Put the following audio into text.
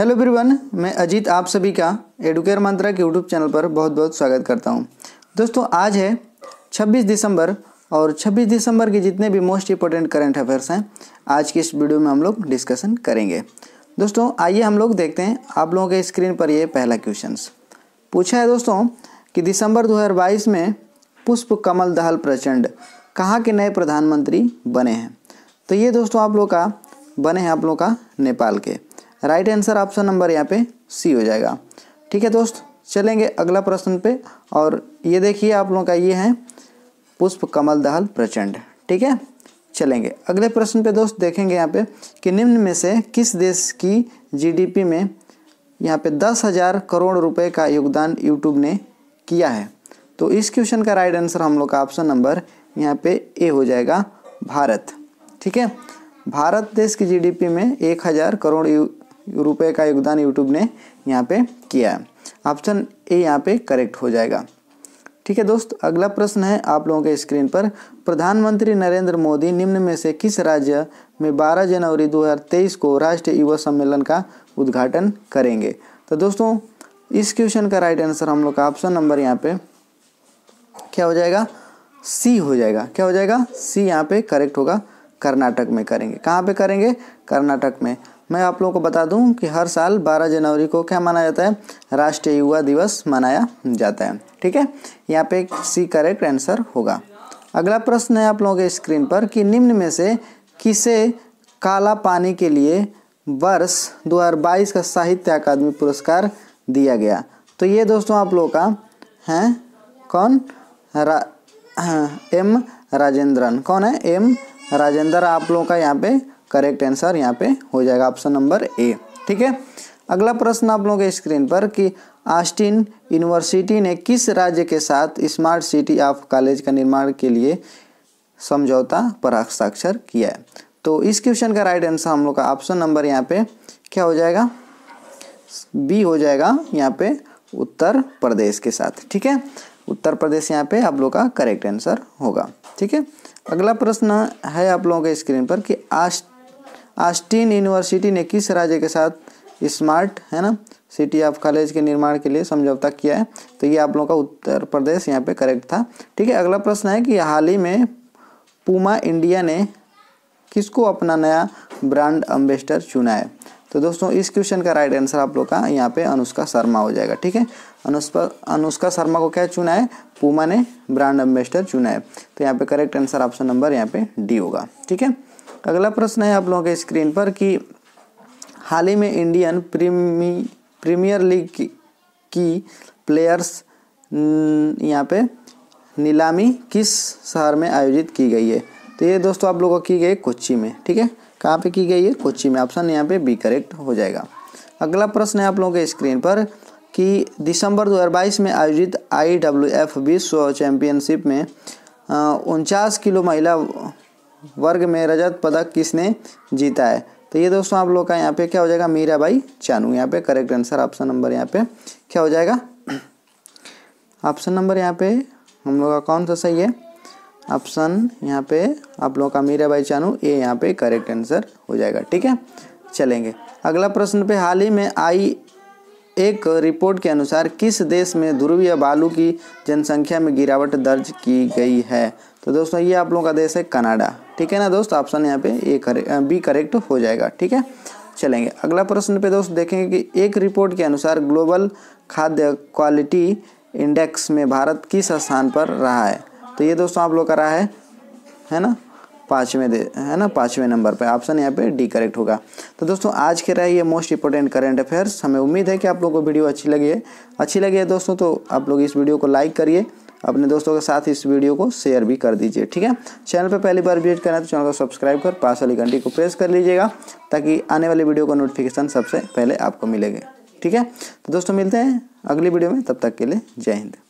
hello everyone मैं अजीत आप सभी का एडुकेयर मंत्रा के यूट्यूब चैनल पर बहुत बहुत स्वागत करता हूं दोस्तों आज है 26 दिसंबर और 26 दिसंबर के जितने भी मोस्ट इंपॉर्टेंट करंट अफेयर्स हैं आज की इस वीडियो में हम लोग डिस्कशन करेंगे दोस्तों आइए हम लोग देखते हैं आप लोगों के स्क्रीन पर ये पहला क्वेश्चन पूछा है दोस्तों कि दिसंबर दो में पुष्प कमल दहल प्रचंड कहाँ के नए प्रधानमंत्री बने हैं तो ये दोस्तों आप लोग का बने हैं आप लोग का नेपाल के राइट आंसर ऑप्शन नंबर यहाँ पे सी हो जाएगा ठीक है दोस्त चलेंगे अगला प्रश्न पे और ये देखिए आप लोगों का ये है पुष्प कमल दहल प्रचंड ठीक है चलेंगे अगले प्रश्न पे दोस्त देखेंगे यहाँ पे कि निम्न में से किस देश की जीडीपी में यहाँ पे दस हज़ार करोड़ रुपए का योगदान यूट्यूब ने किया है तो इस क्वेश्चन का राइट आंसर हम लोग का ऑप्शन नंबर यहाँ पे ए हो जाएगा भारत ठीक है भारत देश की जीडीपी में एक हज़ार करोड़ रुपए का योगदान यूट्यूब ने यहाँ पे किया है ऑप्शन ए यहाँ पे करेक्ट हो जाएगा ठीक है दोस्त अगला प्रश्न है आप लोगों के स्क्रीन पर प्रधानमंत्री नरेंद्र मोदी निम्न में से किस राज्य में 12 जनवरी 2023 को राष्ट्रीय युवा सम्मेलन का उद्घाटन करेंगे तो दोस्तों इस क्वेश्चन का राइट आंसर हम लोग का ऑप्शन नंबर यहाँ पे क्या हो जाएगा सी हो जाएगा क्या हो जाएगा सी यहाँ पे करेक्ट होगा कर्नाटक में करेंगे कहाँ पे करेंगे कर्नाटक में मैं आप लोगों को बता दूं कि हर साल 12 जनवरी को क्या माना जाता है राष्ट्रीय युवा दिवस मनाया जाता है ठीक है यहाँ पे सी करेक्ट आंसर होगा अगला प्रश्न है आप लोगों के स्क्रीन पर कि निम्न में से किसे काला पानी के लिए वर्ष 2022 का साहित्य अकादमी पुरस्कार दिया गया तो ये दोस्तों आप लोगों का हैं कौन रा, एम राजेंद्रन कौन है एम राजेंद्र आप लोगों का यहाँ पे करेक्ट आंसर यहाँ पे हो जाएगा ऑप्शन नंबर ए ठीक है अगला प्रश्न आप लोगों के स्क्रीन पर कि आस्टिन यूनिवर्सिटी ने किस राज्य के साथ स्मार्ट सिटी ऑफ कॉलेज का निर्माण के लिए समझौता पर हस्ताक्षर किया है तो इस क्वेश्चन का राइट आंसर हम लोग का ऑप्शन नंबर यहाँ पे क्या हो जाएगा बी हो जाएगा यहाँ पे उत्तर प्रदेश के साथ ठीक है उत्तर प्रदेश यहाँ पे आप लोग का करेक्ट आंसर होगा ठीक है अगला प्रश्न है आप लोगों के स्क्रीन पर कि आस्ट आस्टिन यूनिवर्सिटी ने किस राज्य के साथ स्मार्ट है ना सिटी ऑफ कॉलेज के निर्माण के लिए समझौता किया है तो ये आप लोगों का उत्तर प्रदेश यहाँ पे करेक्ट था ठीक है अगला प्रश्न है कि हाल ही में पूमा इंडिया ने किसको अपना नया ब्रांड एम्बेसडर चुना है तो दोस्तों इस क्वेश्चन का राइट आंसर आप लोग का यहाँ पे अनुष्का शर्मा हो जाएगा ठीक है अनुष्का अनुष्का शर्मा को क्या चुना है पूमा ने ब्रांड एम्बेसडर चुना है तो यहाँ पे करेक्ट आंसर ऑप्शन नंबर यहाँ पे डी होगा ठीक है अगला प्रश्न है आप लोगों के स्क्रीन पर कि हाल ही में इंडियन प्रीमी प्रीमियर लीग की, की प्लेयर्स यहाँ पे नीलामी किस शहर में आयोजित की गई है तो ये दोस्तों आप लोगों को की गई कोच्ची में ठीक है कहाँ पे की गई है कोच्ची में ऑप्शन यहाँ पे बी करेक्ट हो जाएगा अगला प्रश्न है आप लोगों के स्क्रीन पर कि दिसंबर 2022 में आयोजित आई डब्ल्यू एफ विश्व चैम्पियनशिप में उनचास किलो महिला वर्ग में रजत पदक किसने जीता है तो ये दोस्तों आप लोग का यहाँ पे क्या हो जाएगा मीराबाई चानू यहाँ पे करेक्ट आंसर ऑप्शन नंबर यहाँ पे क्या हो जाएगा ऑप्शन नंबर यहाँ पे हम लोग का कौन सा सही है ऑप्शन यहाँ पे आप लोगों का मीराबाई चानू ये यहाँ पे करेक्ट आंसर हो जाएगा ठीक है चलेंगे अगला प्रश्न पे हाल ही में आई एक रिपोर्ट के अनुसार किस देश में ध्रुवीय बालू की जनसंख्या में गिरावट दर्ज की गई है तो दोस्तों ये आप लोगों का देश है कनाडा ठीक है ना दोस्त ऑप्शन यहाँ पे ए करेक्ट बी करेक्ट हो जाएगा ठीक है चलेंगे अगला प्रश्न पे दोस्त देखेंगे कि एक रिपोर्ट के अनुसार ग्लोबल खाद्य क्वालिटी इंडेक्स में भारत किस स्थान पर रहा है तो ये दोस्तों आप लोग का रहा है है ना पाँचवें दे है ना पाँचवें नंबर पे ऑप्शन यहाँ पे डी करेक्ट होगा तो दोस्तों आज के रहा ये मोस्ट इंपॉर्टेंट करंट अफेयर्स हमें उम्मीद है कि आप लोगों को वीडियो अच्छी लगी है अच्छी लगी है दोस्तों तो आप लोग इस वीडियो को लाइक करिए अपने दोस्तों के साथ इस वीडियो को शेयर भी कर दीजिए ठीक है चैनल पर पहली बार विजिट करना है तो चैनल को सब्सक्राइब कर पास वाली घंटी को प्रेस कर लीजिएगा ताकि आने वाली वीडियो का नोटिफिकेशन सबसे पहले आपको मिलेगा ठीक है तो दोस्तों मिलते हैं अगली वीडियो में तब तक के लिए जय हिंद